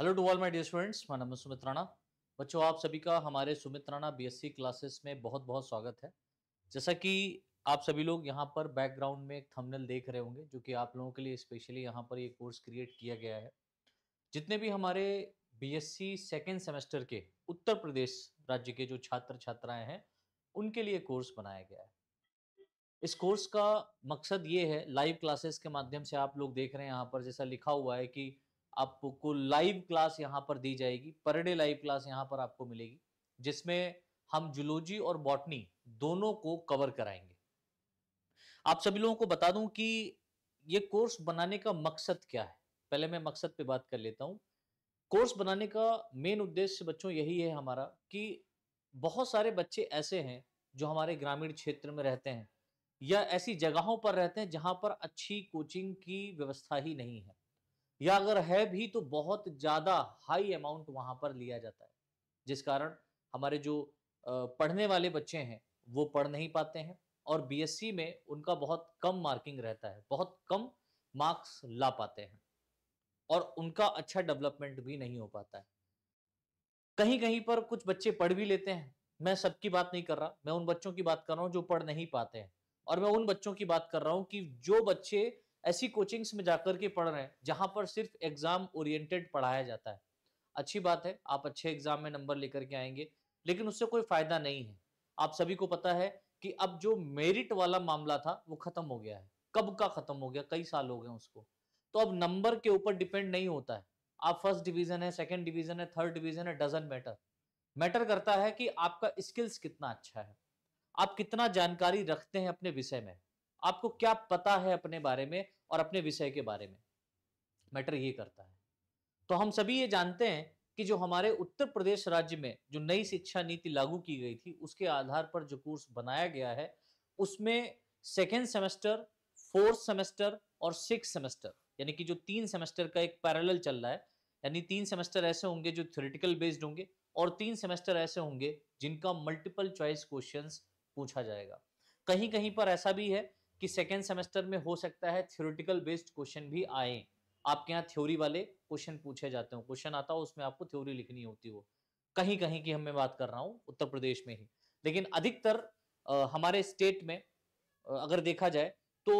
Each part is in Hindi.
hello to all my dear students मैं नाम सुमित राणा बच्चों आप सभी का हमारे सुमित राणा बीएससी क्लासेस में बहुत बहुत स्वागत है जैसा कि आप सभी लोग यहाँ पर बैकग्राउंड में एक थंबनेल देख रहे होंगे जो कि आप लोगों के लिए स्पेशली यहाँ पर ये कोर्स क्रिएट किया गया है जितने भी हमारे बी सेकेंड सेमेस्टर के उत्तर प्रदेश राज्य के जो छात्र छात्राएँ हैं उनके लिए कोर्स बनाया गया है इस कोर्स का मकसद ये है लाइव क्लासेस के माध्यम से आप लोग देख रहे हैं यहाँ पर जैसा लिखा हुआ है कि आपको लाइव क्लास यहाँ पर दी जाएगी पर डे लाइव क्लास यहाँ पर आपको मिलेगी जिसमें हम जुलोजी और बॉटनी दोनों को कवर कराएंगे आप सभी लोगों को बता दूं कि ये कोर्स बनाने का मकसद क्या है पहले मैं मकसद पे बात कर लेता हूँ कोर्स बनाने का मेन उद्देश्य बच्चों यही है हमारा कि बहुत सारे बच्चे ऐसे हैं जो हमारे ग्रामीण क्षेत्र में रहते हैं या ऐसी जगहों पर रहते हैं जहां पर अच्छी कोचिंग की व्यवस्था ही नहीं है या अगर है भी तो बहुत ज़्यादा हाई अमाउंट वहाँ पर लिया जाता है जिस कारण हमारे जो पढ़ने वाले बच्चे हैं वो पढ़ नहीं पाते हैं और बीएससी में उनका बहुत कम मार्किंग रहता है बहुत कम मार्क्स ला पाते हैं और उनका अच्छा डेवलपमेंट भी नहीं हो पाता है कहीं कहीं पर कुछ बच्चे पढ़ भी लेते हैं मैं सबकी बात नहीं कर रहा मैं उन बच्चों की बात कर रहा हूँ जो पढ़ नहीं पाते हैं और मैं उन बच्चों की बात कर रहा हूँ कि जो बच्चे ऐसी कोचिंग्स में जाकर के पढ़ रहे हैं जहां पर सिर्फ एग्जाम ओरिएंटेड पढ़ाया जाता है अच्छी बात है आप अच्छे एग्जाम में नंबर लेकर के आएंगे लेकिन उससे कोई फायदा नहीं है आप सभी को पता है कि अब जो मेरिट वाला मामला था वो खत्म हो गया है कब का खत्म हो गया कई साल हो गए उसको तो अब नंबर के ऊपर डिपेंड नहीं होता है आप फर्स्ट डिवीजन है सेकंड डिवीजन है थर्ड डिवीजन है डजन मैटर मैटर करता है कि आपका स्किल्स कितना अच्छा है आप कितना जानकारी रखते हैं अपने विषय में आपको क्या पता है अपने बारे में और अपने विषय के बारे में मैटर ये करता है तो हम सभी ये जानते हैं कि जो हमारे उत्तर प्रदेश राज्य में जो नई शिक्षा नीति लागू की गई थी उसके आधार पर जो कोर्स बनाया गया है उसमें सेकेंड सेमेस्टर फोर्थ सेमेस्टर और सिक्स सेमेस्टर यानी कि जो तीन सेमेस्टर का एक पैरेलल चल रहा है यानी तीन सेमेस्टर ऐसे होंगे जो थ्योरेटिकल बेस्ड होंगे और तीन सेमेस्टर ऐसे होंगे जिनका मल्टीपल चॉइस क्वेश्चंस पूछा जाएगा कहीं कहीं पर ऐसा भी है कि सेकेंड सेमेस्टर में हो सकता है थ्योरिटिकल बेस्ड क्वेश्चन भी आए आपके यहाँ थ्योरी वाले क्वेश्चन पूछे जाते हो क्वेश्चन आता हो उसमें आपको थ्योरी लिखनी होती हो कहीं कहीं की हम मैं बात कर रहा हूँ उत्तर प्रदेश में ही लेकिन अधिकतर हमारे स्टेट में अगर देखा जाए तो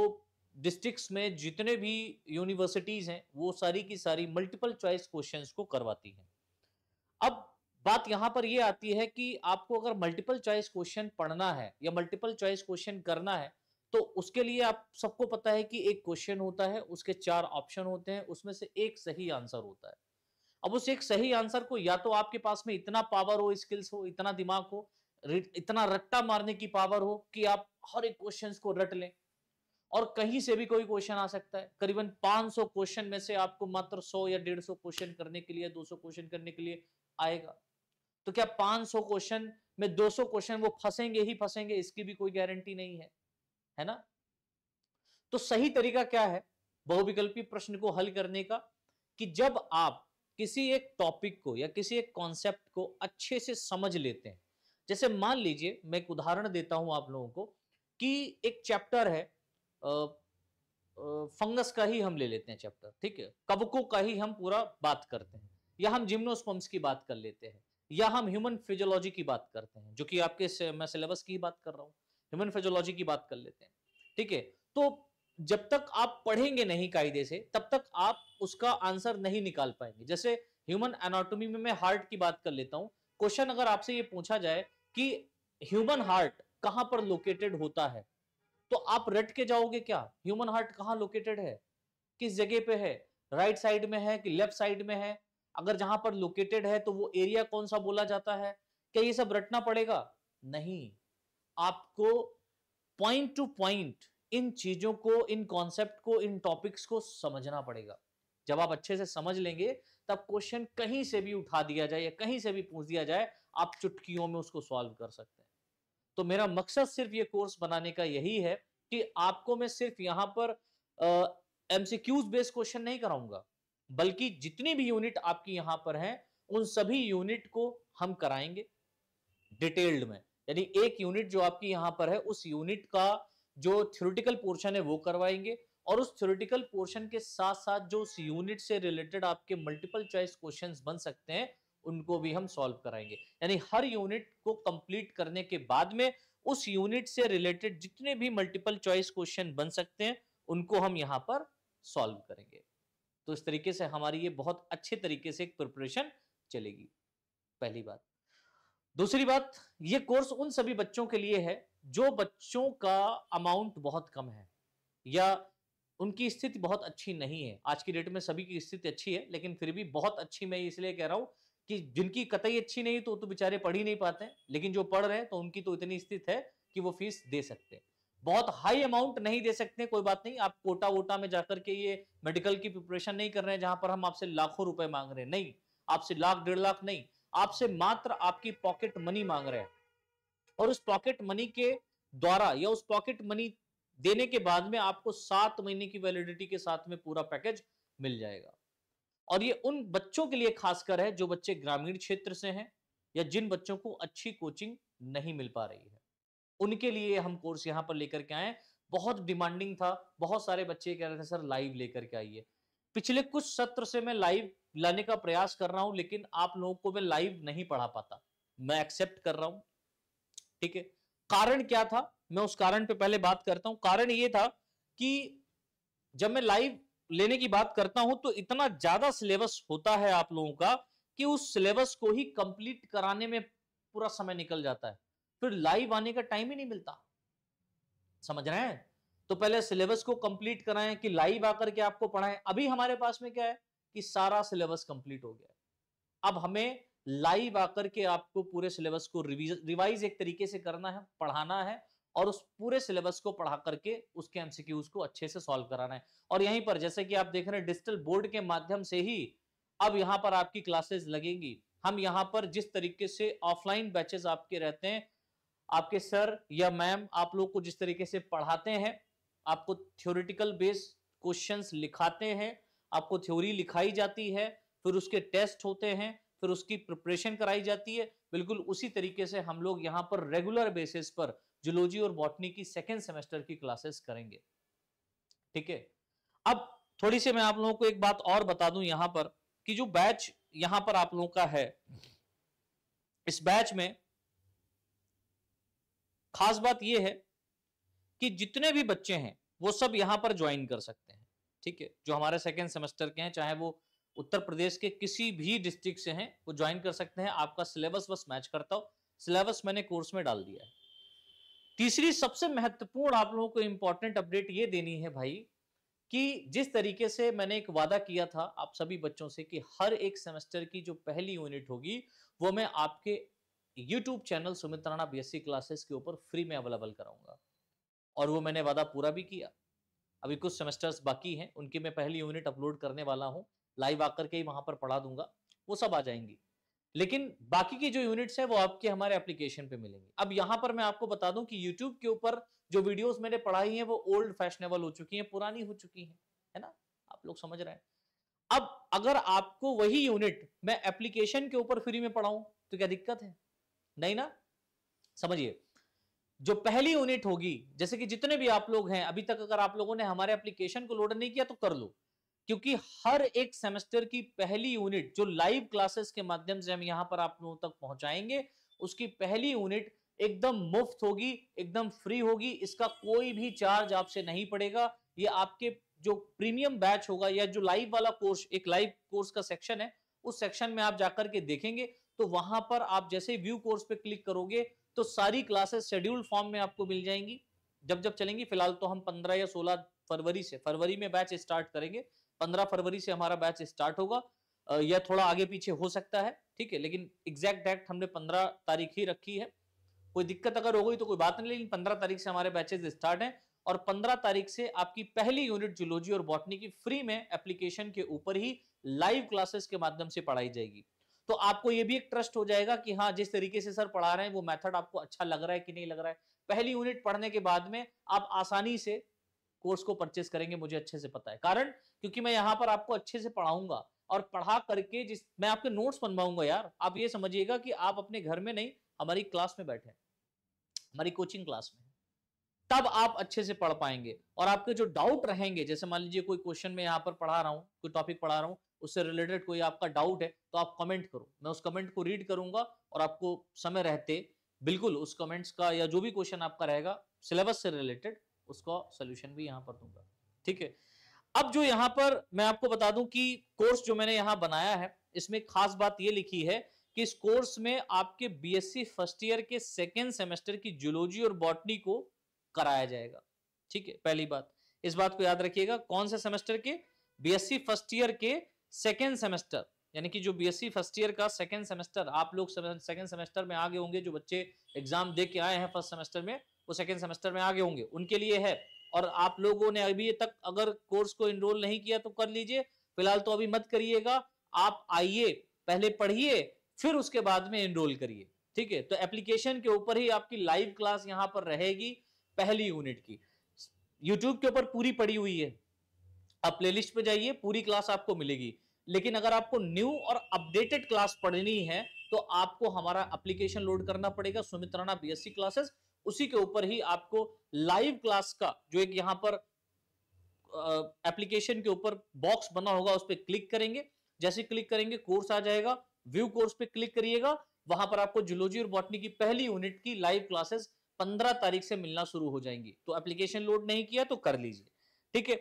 डिस्ट्रिक्ट्स में जितने भी यूनिवर्सिटीज़ हैं वो सारी की सारी मल्टीपल चॉइस क्वेश्चंस को करवाती हैं अब बात यहाँ पर ये आती है कि आपको अगर मल्टीपल चॉइस क्वेश्चन पढ़ना है या मल्टीपल चॉइस क्वेश्चन करना है तो उसके लिए आप सबको पता है कि एक क्वेश्चन होता है उसके चार ऑप्शन होते हैं उसमें से एक सही आंसर होता है अब उस एक सही आंसर को या तो आपके पास में इतना पावर हो स्किल्स हो इतना दिमाग हो इतना रट्टा मारने की पावर हो कि आप हर एक क्वेश्चन को रट लें और कहीं से भी कोई क्वेश्चन आ सकता है करीबन 500 क्वेश्चन में से आपको मात्र 100 या 150 क्वेश्चन करने के लिए 200 क्वेश्चन करने के लिए आएगा तो क्या 500 क्वेश्चन में 200 क्वेश्चन वो फंसेंगे ही फंसेंगे इसकी भी कोई गारंटी नहीं है है ना तो सही तरीका क्या है बहुविकल्पी प्रश्न को हल करने का कि जब आप किसी एक टॉपिक को या किसी एक कॉन्सेप्ट को अच्छे से समझ लेते हैं जैसे मान लीजिए मैं एक उदाहरण देता हूं आप लोगों को कि एक चैप्टर है आ, आ, फंगस का ही हम ले लेते हैं चैप्टर ठीक है कबकों का ही हम पूरा बात करते हैं या हम जिम्नोस्पम्स की बात कर लेते हैं या हम ह्यूमन फिजियोलॉजी की बात करते हैं जो कि आपके मैं सिलेबस की बात कर रहा हूँ ह्यूमन फिजोलॉजी की बात कर लेते हैं ठीक है तो जब तक आप पढ़ेंगे नहीं कायदे से तब तक आप उसका आंसर नहीं निकाल पाएंगे जैसे ह्यूमन एनाटोमी में मैं हार्ट की बात कर लेता हूँ क्वेश्चन अगर आपसे ये पूछा जाए कि ह्यूमन हार्ट कहां पर लोकेटेड होता है तो आप रट के जाओगे क्या ह्यूमन हार्ट कहाँ लोकेटेड है किस जगह पे है राइट साइड में है कि लेफ्ट साइड में है अगर जहां पर लोकेटेड है तो वो एरिया कौन सा बोला जाता है क्या ये सब रटना पड़ेगा नहीं आपको पॉइंट टू पॉइंट इन चीजों को इन कॉन्सेप्ट को इन टॉपिक्स को समझना पड़ेगा जब आप अच्छे से समझ लेंगे तब क्वेश्चन कहीं से भी उठा दिया जाए या कहीं से भी पूछ दिया जाए आप चुटकियों में उसको सॉल्व कर सकते हैं तो मेरा मकसद सिर्फ ये कोर्स बनाने का यही है कि आपको मैं सिर्फ यहाँ पर एमसीक्यूज बेस्ड क्वेश्चन नहीं कराऊंगा बल्कि जितनी भी यूनिट आपकी यहाँ पर है उन सभी यूनिट को हम कराएंगे डिटेल्ड में यानी एक यूनिट जो आपकी यहाँ पर है उस यूनिट का जो थ्योरिटिकल पोर्शन है वो करवाएंगे और उस थ्योरिटिकल पोर्शन के साथ साथ जो उस यूनिट से रिलेटेड आपके मल्टीपल चॉइस क्वेश्चन बन सकते हैं उनको भी हम सॉल्व कराएंगे यानी हर यूनिट को कंप्लीट करने के बाद में उस यूनिट से रिलेटेड जितने भी मल्टीपल चॉइस क्वेश्चन बन सकते हैं उनको हम यहाँ पर सॉल्व करेंगे तो इस तरीके से हमारी ये बहुत अच्छे तरीके से एक प्रिपरेशन चलेगी पहली बात दूसरी बात ये कोर्स उन सभी बच्चों के लिए है जो बच्चों का अमाउंट बहुत कम है या उनकी स्थिति बहुत अच्छी नहीं है आज की डेट में सभी की स्थिति अच्छी है लेकिन फिर भी बहुत अच्छी मैं इसलिए कह रहा हूँ कि जिनकी कतई अच्छी नहीं तो तो बेचारे पढ़ ही नहीं पाते हैं लेकिन जो पढ़ रहे हैं तो उनकी तो इतनी स्थिति है कि वो फीस दे सकते हैं बहुत हाई अमाउंट नहीं दे सकते कोई बात नहीं आप कोटा वोटा में जाकर के ये मेडिकल की प्रिपरेशन नहीं कर रहे हैं जहां पर हम आपसे लाखों रुपए मांग रहे हैं नहीं आपसे लाख डेढ़ लाख नहीं आपसे मात्र आपकी पॉकेट मनी मांग रहे हैं और उस पॉकेट मनी के द्वारा या उस पॉकेट मनी देने के बाद में आपको सात महीने की वैलिडिटी के साथ में पूरा पैकेज मिल जाएगा और ये उन बच्चों के लिए खासकर है जो बच्चे ग्रामीण क्षेत्र से हैं या जिन बच्चों को अच्छी कोचिंग नहीं मिल पा रही है उनके लिए हम कोर्स यहाँ पर लेकर के आए बहुत डिमांडिंग था बहुत सारे बच्चे कह रहे थे सर लाइव लेकर के आइए पिछले कुछ सत्र से मैं लाइव लाने का प्रयास कर रहा हूं लेकिन आप लोगों को मैं लाइव नहीं पढ़ा पाता मैं एक्सेप्ट कर रहा हूं ठीक है कारण क्या था मैं उस कारण पे पहले बात करता हूं कारण ये था कि जब मैं लाइव लेने की बात करता हूं तो इतना ज्यादा सिलेबस होता है आप लोगों का कि उस सिलेबस को ही कंप्लीट कराने में पूरा समय निकल जाता है फिर लाइव आने का टाइम ही नहीं मिलता समझ रहे हैं तो पहले सिलेबस को कंप्लीट कराएं कि लाइव आकर के आपको पढ़ाएं अभी हमारे पास में क्या है कि सारा सिलेबस कंप्लीट हो गया अब हमें लाइव आकर के आपको पूरे सिलेबस को रिवाइज एक तरीके से करना है पढ़ाना है और उस पूरे सिलेबस को पढ़ा करके उसके एमसीक्यूज को अच्छे से सॉल्व कराना है और यहीं पर जैसे कि आप देख रहे हैं डिजिटल बोर्ड के माध्यम से ही अब यहाँ पर आपकी क्लासेस लगेंगी हम यहाँ पर जिस तरीके से ऑफलाइन बैचेस आपके रहते हैं आपके सर या मैम आप लोग को जिस तरीके से पढ़ाते हैं आपको थ्योरिटिकल बेस्ड क्वेश्चंस लिखाते हैं आपको थ्योरी लिखाई जाती है फिर उसके टेस्ट होते हैं फिर उसकी प्रिपरेशन कराई जाती है बिल्कुल उसी तरीके से हम लोग यहाँ पर रेगुलर बेसिस पर जुलोजी और बॉटनी की सेकेंड सेमेस्टर की क्लासेस करेंगे ठीक है अब थोड़ी सी मैं आप लोगों को एक बात और बता दूं यहाँ पर कि जो बैच यहाँ पर आप लोगों का है इस बैच में खास बात यह है कि जितने भी बच्चे हैं वो सब यहां पर ज्वाइन कर सकते हैं ठीक है जो हमारे सेकेंड सेमेस्टर के हैं चाहे वो उत्तर प्रदेश के किसी भी डिस्ट्रिक्ट से हैं वो ज्वाइन कर सकते हैं आपका सिलेबस बस मैच करता हो सिलेबस मैंने कोर्स में डाल दिया है तीसरी सबसे महत्वपूर्ण आप लोगों को इंपॉर्टेंट अपडेट ये देनी है भाई कि जिस तरीके से मैंने एक वादा किया था आप सभी बच्चों से कि हर एक सेमेस्टर की जो पहली यूनिट होगी वो मैं आपके YouTube channel Sumit Rana B classes के ऊपर फ्री में अवेलेबल कराऊंगा और वो मैंने वादा पूरा भी किया अभी कुछ सेमेस्टर्स बाकी हैं उनकी मैं पहली यूनिट अपलोड करने वाला हूँ लाइव आकर के ही वहाँ पर पढ़ा दूंगा वो सब आ जाएंगी लेकिन बाकी की जो यूनिट्स हैं वो आपके हमारे एप्लीकेशन पे मिलेंगी अब यहाँ पर मैं आपको बता दूं कि यूट्यूब के ऊपर जो वीडियोस मैंने पढ़ाई हैं वो ओल्ड फैशनेबल हो चुकी हैं पुरानी हो चुकी हैं है ना आप लोग समझ रहे हैं अब अगर आपको वही यूनिट मैं एप्लीकेशन के ऊपर फ्री में पढ़ाऊं तो क्या दिक्कत है नहीं ना समझिए जो पहली यूनिट होगी जैसे कि जितने भी आप लोग हैं अभी तक अगर आप लोगों ने हमारे एप्लीकेशन को लोड नहीं किया तो कर लो क्योंकि हर एक सेमेस्टर की पहली यूनिट जो लाइव क्लासेस के माध्यम से हम यहां पर आप लोगों तक पहुंचाएंगे उसकी पहली यूनिट एकदम मुफ्त होगी एकदम फ्री होगी इसका कोई भी चार्ज आपसे नहीं पड़ेगा ये आपके जो प्रीमियम बैच होगा या जो लाइव वाला कोर्स एक लाइव कोर्स का सेक्शन है उस सेक्शन में आप जाकर के देखेंगे तो वहां पर आप जैसे व्यू कोर्स पे क्लिक करोगे तो सारी क्लासेस शेड्यूल फॉर्म में आपको मिल जाएंगी जब जब चलेंगी फिलहाल तो हम पंद्रह या सोलह फरवरी से फरवरी में बैच स्टार्ट करेंगे पंद्रह फरवरी से हमारा बैच स्टार्ट होगा या थोड़ा आगे पीछे हो सकता है ठीक है लेकिन एग्जैक्ट डेट हमने पंद्रह तारीख ही रखी है कोई दिक्कत अगर हो गई तो कोई बात नहीं लेकिन पंद्रह तारीख से हमारे बैचेज स्टार्ट हैं और पंद्रह तारीख से आपकी पहली यूनिट जूलॉजी और बॉटनी की फ्री में एप्लीकेशन के ऊपर ही लाइव क्लासेस के माध्यम से पढ़ाई जाएगी तो आपको ये भी एक ट्रस्ट हो जाएगा कि हाँ जिस तरीके से सर पढ़ा रहे हैं वो मेथड आपको अच्छा लग रहा है कि नहीं लग रहा है पहली यूनिट पढ़ने के बाद में आप आसानी से कोर्स को परचेस करेंगे मुझे अच्छे से पता है कारण क्योंकि मैं यहाँ पर आपको अच्छे से पढ़ाऊंगा और पढ़ा करके जिस मैं आपके नोट्स बनवाऊंगा यार आप ये समझिएगा कि आप अपने घर में नहीं हमारी क्लास में बैठे हमारी कोचिंग क्लास में तब आप अच्छे से पढ़ पाएंगे और आपके जो डाउट रहेंगे जैसे मान लीजिए कोई क्वेश्चन में यहाँ पर पढ़ा रहा हूँ कोई टॉपिक पढ़ा रहा हूँ उससे रिलेटेड कोई आपका डाउट है तो आप कमेंट करो मैं उस कमेंट को रीड करूंगा और आपको समय रहते बिल्कुल उस कमेंट्स का या जो भी क्वेश्चन आपका रहेगा सिलेबस से रिलेटेड उसका सोल्यूशन भी यहाँ पर दूंगा ठीक है अब जो यहाँ पर मैं आपको बता दूं कि कोर्स जो मैंने यहाँ बनाया है इसमें खास बात ये लिखी है कि इस कोर्स में आपके बीएससी फर्स्ट ईयर के सेकेंड सेमेस्टर की जुलोजी और बॉटनी को कराया जाएगा ठीक है पहली बात इस बात को याद रखिएगा कौन से सेमेस्टर के बीएससी फर्स्ट ईयर के सेकेंड सेमेस्टर यानी कि जो बीएससी फर्स्ट ईयर का सेकेंड सेमेस्टर आप लोग सेकेंड सेमेस्टर में आगे होंगे जो बच्चे एग्जाम दे के आए हैं फर्स्ट सेमेस्टर में वो सेकेंड सेमेस्टर में आगे होंगे उनके लिए है और आप लोगों ने अभी तक अगर कोर्स को इनरोल नहीं किया तो कर लीजिए फिलहाल तो अभी मत करिएगा आप आइए पहले पढ़िए फिर उसके बाद में इनरोल करिए ठीक है तो एप्लीकेशन के ऊपर ही आपकी लाइव क्लास यहाँ पर रहेगी पहली यूनिट की यूट्यूब के ऊपर पूरी पड़ी हुई है आप प्लेलिस्ट पर जाइए पूरी क्लास आपको मिलेगी लेकिन अगर आपको न्यू और अपडेटेड क्लास पढ़नी है तो आपको हमारा एप्लीकेशन लोड करना पड़ेगा सुमित राणा बीएससी क्लासेस उसी के ऊपर ही आपको लाइव क्लास का जो एक यहाँ पर एप्लीकेशन के ऊपर बॉक्स बना होगा उस पर क्लिक करेंगे जैसे क्लिक करेंगे कोर्स आ जाएगा व्यू कोर्स पे क्लिक करिएगा वहां पर आपको जुलोजी और बॉटनी की पहली यूनिट की लाइव क्लासेस 15 तारीख से मिलना शुरू हो जाएंगी तो एप्लीकेशन लोड नहीं किया तो कर लीजिए ठीक है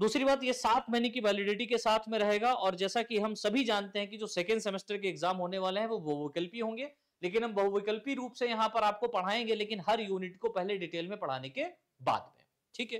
दूसरी बात ये सात महीने की वैलिडिटी के साथ में रहेगा और जैसा कि हम सभी जानते हैं कि जो सेकेंड सेमेस्टर के एग्जाम होने वाले हैं वो बहुविकल्पी होंगे लेकिन हम बहुविकल्पी रूप से यहाँ पर आपको पढ़ाएंगे लेकिन हर यूनिट को पहले डिटेल में पढ़ाने के बाद में ठीक है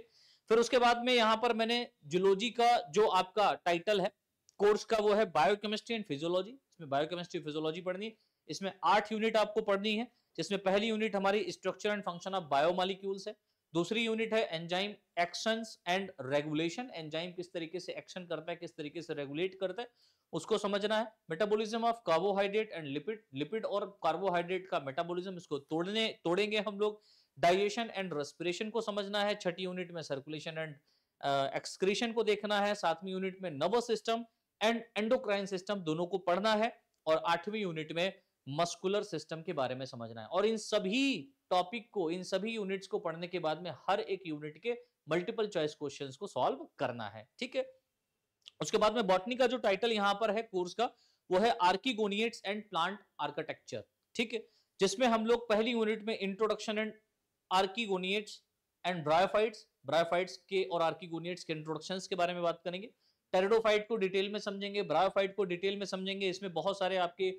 फिर उसके बाद में यहाँ पर मैंने जुलोजी का जो आपका टाइटल है कोर्स का वो है बायोकेमिस्ट्री एंड फिजियोलॉजी इसमें बायोकेमिस्ट्री फिजियोलॉजी पढ़नी इसमें आठ यूनिट आपको पढ़नी है जिसमें पहली यूनिट हमारी structure and function of biomolecules है दूसरी यूनिट है enzyme action and regulation enzyme किस तरीके से एक्शन करता है किस तरीके से रेगुलेट करता है उसको समझना है metabolism of carbohydrate and lipid lipid और कार्बोहाइड्रेट का मेटाबॉलिज्म इसको तोड़ने तोड़ेंगे हम लोग डाइजेशन एंड रेस्पिरेशन को समझना है छठी यूनिट में सर्कुलेशन एंड एक्सक्रीशन को देखना है सातवीं यूनिट में nervous system and endocrine system दोनों को पढ़ना है और आठवीं यूनिट में मस्कुलर सिस्टम के बारे में समझना है और इन सभी टॉपिक को इन सभी यूनिट्स को पढ़ने के बाद में हर एक यूनिट के मल्टीपल चॉइस क्वेश्चन को सॉल्व करना है ठीक है उसके बाद में बॉटनी का जो टाइटल यहां पर है कोर्स का वो है आर्किगोनिएट्स एंड प्लांट आर्किटेक्चर ठीक है जिसमें हम लोग पहली यूनिट में introduction and archegoniates and bryophytes bryophytes के और आर्किगोनिएट्स के इंट्रोडक्शन के बारे में बात करेंगे टेरेडोफाइट को डिटेल में समझेंगे ब्रायोफाइट को डिटेल में समझेंगे इसमें बहुत सारे आपके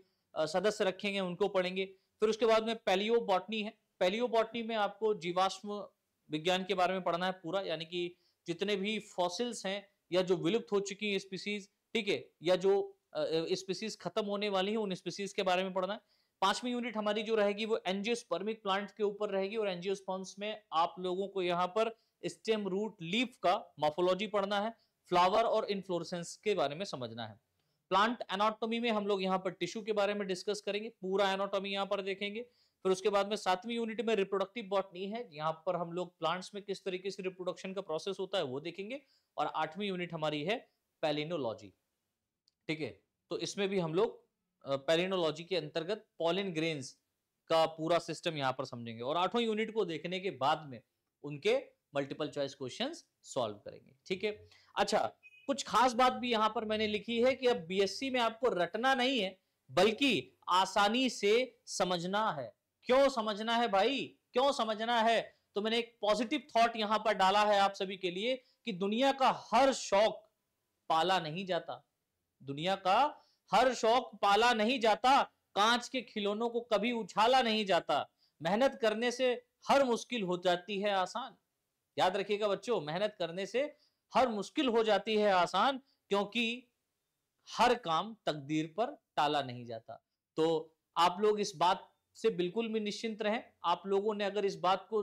सदस्य रखेंगे उनको पढ़ेंगे फिर उसके बाद में पेलियो बॉटनी है पेलियोबॉटनी में आपको जीवाश्म विज्ञान के बारे में पढ़ना है पूरा यानी कि जितने भी फॉसिल्स हैं या जो विलुप्त हो चुकी स्पीसीज ठीक है या जो स्पीसीज खत्म होने वाली है उन स्पीसीज के बारे में पढ़ना है पांचवी यूनिट हमारी जो रहेगी वो एनजियोस्पर्मिक प्लांट के ऊपर रहेगी और एनजियोस्पॉन्स में आप लोगों को यहाँ पर स्टेम रूट लीफ का मॉफोलॉजी पढ़ना है फ्लावर और इन्फ्लोरसेंस के बारे में समझना है प्लांट एनाटॉमी में हम लोग यहाँ पर टिश्यू के बारे में डिस्कस करेंगे पूरा एनाटॉमी यहाँ पर देखेंगे फिर उसके बाद में सातवीं यूनिट में रिप्रोडक्टिव बॉटनी है यहाँ पर हम लोग प्लांट्स में किस तरीके से रिप्रोडक्शन का प्रोसेस होता है वो देखेंगे और आठवीं यूनिट हमारी है पैलिनोलॉजी ठीक है तो इसमें भी हम लोग पैलिनोलॉजी के अंतर्गत पॉलिन ग्रेन्स का पूरा सिस्टम यहाँ पर समझेंगे और आठों यूनिट को देखने के बाद में उनके मल्टीपल चॉइस क्वेश्चन सॉल्व करेंगे ठीक है अच्छा कुछ खास बात भी यहां पर मैंने लिखी है कि अब बीएससी में आपको रटना नहीं है बल्कि आसानी से समझना है क्यों समझना है भाई क्यों समझना है तो मैंने एक पॉजिटिव थॉट यहां पर डाला है आप सभी के लिए कि दुनिया का हर शौक पाला नहीं जाता दुनिया का हर शौक पाला नहीं जाता कांच के खिलौनों को कभी उछाला नहीं जाता मेहनत करने से हर मुश्किल हो जाती है आसान याद रखिएगा बच्चों मेहनत करने से हर मुश्किल हो जाती है आसान क्योंकि हर काम तकदीर पर टाला नहीं जाता तो आप लोग इस बात से बिल्कुल भी निश्चिंत रहें आप लोगों ने अगर इस बात को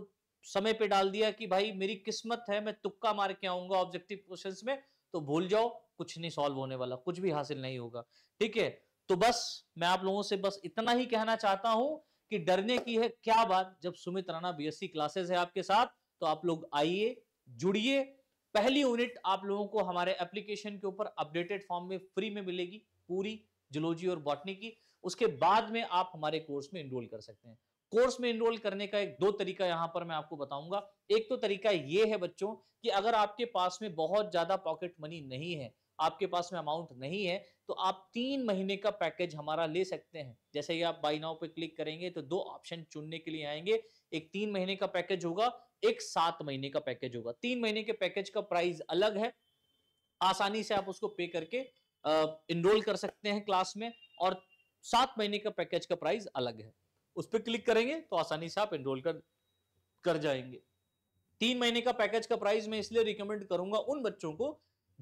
समय पे डाल दिया कि भाई मेरी किस्मत है मैं तुक्का मार के आऊंगा ऑब्जेक्टिव क्वेश्चंस में तो भूल जाओ कुछ नहीं सॉल्व होने वाला कुछ भी हासिल नहीं होगा ठीक है तो बस मैं आप लोगों से बस इतना ही कहना चाहता हूं कि डरने की है क्या बात जब सुमित राणा बीएससी क्लासेस है आपके साथ तो आप लोग आइए जुड़िए पहली यूनिट आप लोगों को हमारे एप्लीकेशन के ऊपर अपडेटेड फॉर्म में फ्री में मिलेगी पूरी जुलोजी और बॉटनी की उसके बाद में आप हमारे कोर्स में इनरोल कर सकते हैं कोर्स में इनरोल करने का एक दो तरीका यहाँ पर मैं आपको बताऊंगा एक तो तरीका ये है बच्चों कि अगर आपके पास में बहुत ज्यादा पॉकेट मनी नहीं है आपके पास में अमाउंट नहीं है तो आप तीन महीने का पैकेज हमारा ले सकते हैं जैसे ही आप बाई नाउ पे क्लिक करेंगे तो दो ऑप्शन चुनने के लिए आएंगे एक तीन महीने का पैकेज होगा एक सात महीने का पैकेज होगा तीन महीने के पैकेज का प्राइस अलग है आसानी से आप उसको पे करके इनरोल कर सकते हैं क्लास में और सात महीने का पैकेज का प्राइस अलग है उस पर क्लिक करेंगे तो आसानी से आप एनरोल कर कर जाएंगे तीन महीने का पैकेज का प्राइस मैं इसलिए रिकमेंड करूंगा उन बच्चों को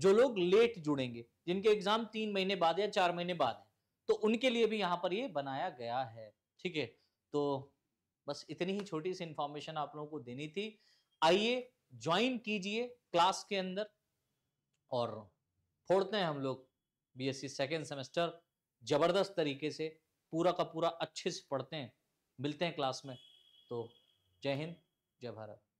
जो लोग लेट जुड़ेंगे जिनके एग्जाम तीन महीने बाद या चार महीने बाद है तो उनके लिए भी यहाँ पर ये बनाया गया है ठीक है तो बस इतनी ही छोटी सी इंफॉर्मेशन आप लोगों को देनी थी आइए ज्वाइन कीजिए क्लास के अंदर और फोड़ते हैं हम लोग बीएससी सेकेंड सेमेस्टर ज़बरदस्त तरीके से पूरा का पूरा अच्छे से पढ़ते हैं मिलते हैं क्लास में तो जय हिंद जय भारत